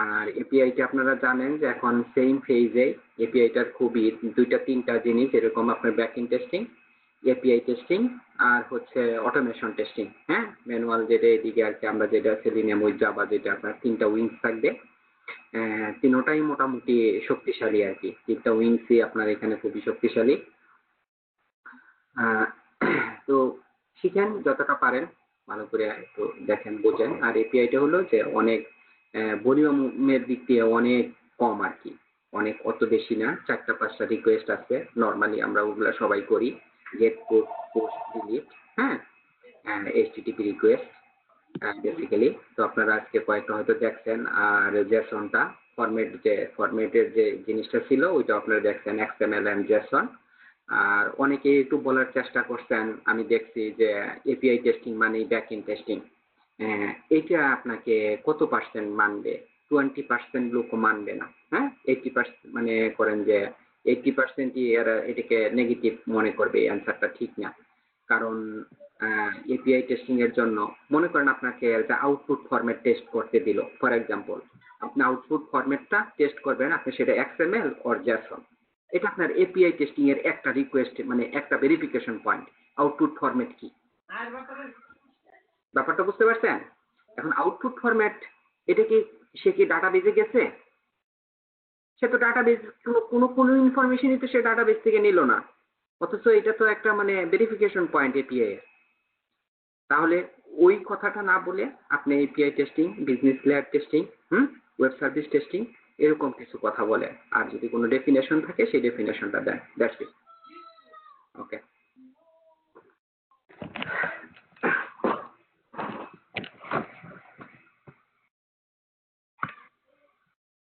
আর এপিআইটি আপনারা জানেন যে এখন সেম ফেজে এপিআইটার খুবই দুইটা তিনটা জিনিস এরকম আপনার ব্যাকইন টেস্টিং এপিআই টেস্টিং আর হচ্ছে অটোমেশন টেস্টিং হ্যাঁ ম্যানুয়াল যেটা এদিকে আর কি আমরা যেটা সেলিনিয়াম ওই জাবা যেটা আপনার তিনটা উইংস থাকবে তিনোটাই মোটামুটি শক্তিশালী আর কি তিনটা উইংসই আপনার এখানে খুবই শক্তিশালী তো শিখেন যতটা পারেন ভালো করে একটু দেখেন বোঝেন আর এপিআইটা হলো যে অনেক আহ ভলিউমের দিক দিয়ে অনেক কম আর কি অনেক অত বেশি না চারটা পাঁচটা রিকোয়েস্ট আছে নর্মালি আমরা ওগুলো সবাই করি গেট পোস্ট পোস্ট ডিলিট হ্যাঁ এইচটিটিপি রিকোয়েস্ট বেসিক্যালি তো আপনারা আজকে কয়েকটা হয়তো দেখছেন আর জ্যাসনটা ফরম্যাট যে ফরম্যাটের যে জিনিসটা ছিল ওইটা আপনারা দেখছেন এক্সএমএল এন্ড জ্যাসন আর অনেকে একটু বলার চেষ্টা করছেন আমি দেখছি যে এপিআই টেস্টিং মানে ব্যাক ইন টেস্টিং এটা আপনাকে কত পার্সেন্ট মানবে টোয়েন্টি পার্সেন্ট লোকও মানবে না হ্যাঁ এইটি পার্সেন্ট মানে করেন যে এইটটি পার্সেন্টই এরা এটাকে নেগেটিভ মনে করবে এই অ্যান্সারটা ঠিক না কারণ এপিআই টেস্টিংয়ের জন্য মনে করেন আপনাকে একটা আউটপুট ফর্মেট টেস্ট করতে দিল ফর এক্সাম্পল আপনি আউটপুট ফর্মেটটা টেস্ট করবেন আপনি সেটা এক্সএমএল অর জ্যাসন এটা আপনার এপিআই টেস্টিংয়ের একটা রিকোয়েস্ট মানে একটা ভেরিফিকেশন পয়েন্ট আউটপুট ফরম্যাট কি ব্যাপারটা বুঝতে পারছেন এখন আউটপুট ফরম্যাট এটা কি সে কি ডাটাবেজে গেছে সে তো ডাটাবেজ কোনো কোনো ইনফরমেশনই তো সে ডাটাবেজ থেকে নিল না অথচ এটা তো একটা মানে ভেরিফিকেশন পয়েন্ট এপিআই এর তাহলে ওই কথাটা না বলে আপনি API testing business layer testing hmm web service testing এরকম কিছু কথা বলে আর যদি কোনো ডেফিনেশন থাকে সেই ডেফিনেশনটা দেয় দ্যাটস ইট ওকে